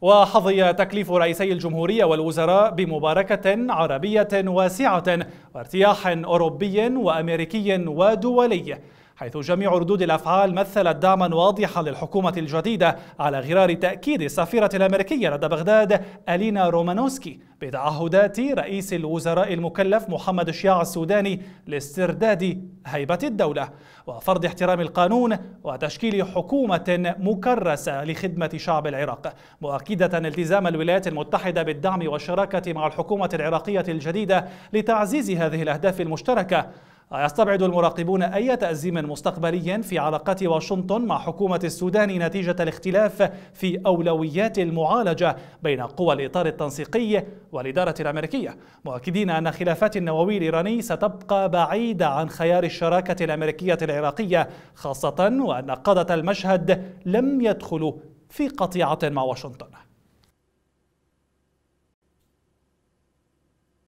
وحظي تكليف رئيسي الجمهورية والوزراء بمباركة عربية واسعة وارتياح أوروبي وأمريكي ودولي حيث جميع ردود الأفعال مثلت دعما واضحا للحكومة الجديدة على غرار تأكيد السفيرة الأمريكية لدى بغداد ألينا رومانوسكي بتعهدات رئيس الوزراء المكلف محمد الشياع السوداني لاسترداد هيبة الدولة وفرض احترام القانون وتشكيل حكومة مكرسة لخدمة شعب العراق مؤكدة التزام الولايات المتحدة بالدعم والشراكة مع الحكومة العراقية الجديدة لتعزيز هذه الأهداف المشتركة ويستبعد المراقبون أي تأزيم مستقبلي في علاقات واشنطن مع حكومة السودان نتيجة الاختلاف في أولويات المعالجة بين قوى الإطار التنسيقي والإدارة الأمريكية مؤكدين أن خلافات النووي الإيراني ستبقى بعيدة عن خيار الشراكة الأمريكية العراقية خاصة وأن قادة المشهد لم يدخلوا في قطيعة مع واشنطن